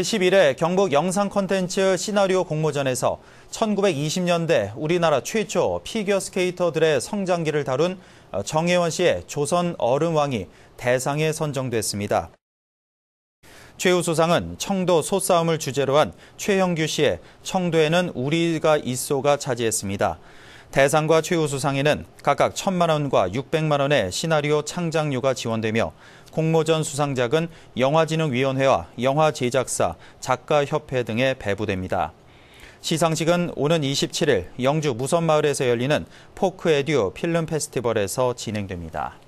제11회 경북 영상 콘텐츠 시나리오 공모전에서 1920년대 우리나라 최초 피겨 스케이터들의 성장기를 다룬 어, 정혜원 씨의 조선 어른왕이 대상에 선정됐습니다. 최우 소상은 청도 소싸움을 주제로 한 최형규 씨의 청도에는 우리가 있소가 차지했습니다. 대상과 최우 수상에는 각각 1천만 원과 600만 원의 시나리오 창작료가 지원되며 공모전 수상작은 영화진흥위원회와 영화제작사, 작가협회 등에 배부됩니다. 시상식은 오는 27일 영주 무선마을에서 열리는 포크 에듀 필름 페스티벌에서 진행됩니다.